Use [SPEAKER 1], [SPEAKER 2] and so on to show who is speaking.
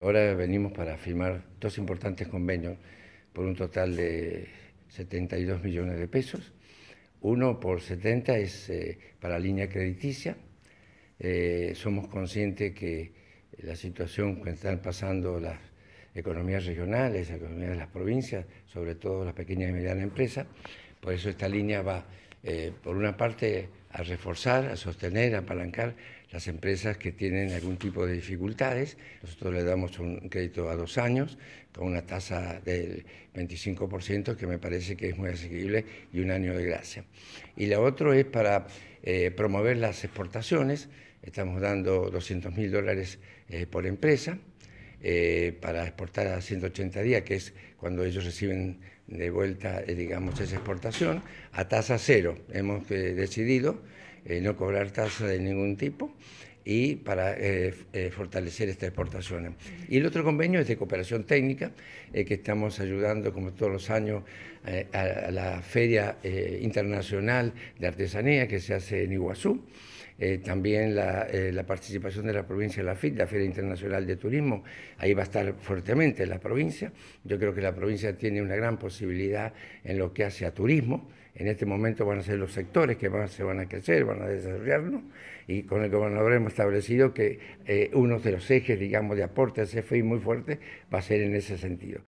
[SPEAKER 1] Ahora venimos para firmar dos importantes convenios por un total de 72 millones de pesos. Uno por 70 es eh, para línea crediticia. Eh, somos conscientes que la situación que están pasando las economías regionales, las economías de las provincias, sobre todo las pequeñas y medianas empresas, por eso esta línea va eh, por una parte, a reforzar, a sostener, a apalancar las empresas que tienen algún tipo de dificultades. Nosotros le damos un crédito a dos años con una tasa del 25% que me parece que es muy asequible y un año de gracia. Y la otra es para eh, promover las exportaciones. Estamos dando 200 mil dólares eh, por empresa. Eh, para exportar a 180 días, que es cuando ellos reciben de vuelta, eh, digamos, esa exportación, a tasa cero. Hemos eh, decidido no cobrar tasa de ningún tipo y para eh, eh, fortalecer estas exportaciones. Y el otro convenio es de cooperación técnica, eh, que estamos ayudando como todos los años a, la Feria Internacional de Artesanía que se hace en Iguazú. también la, participación de la provincia de la FIT, la Feria Internacional de Turismo, ahí va a estar fuertemente la provincia. Yo creo que la provincia tiene una gran posibilidad en lo que hace a turismo. En este momento van a ser los sectores que más se van a crecer, van a desarrollarnos y con el gobernador hemos establecido que eh, uno de los ejes, digamos, de aporte a ese muy fuerte va a ser en ese sentido.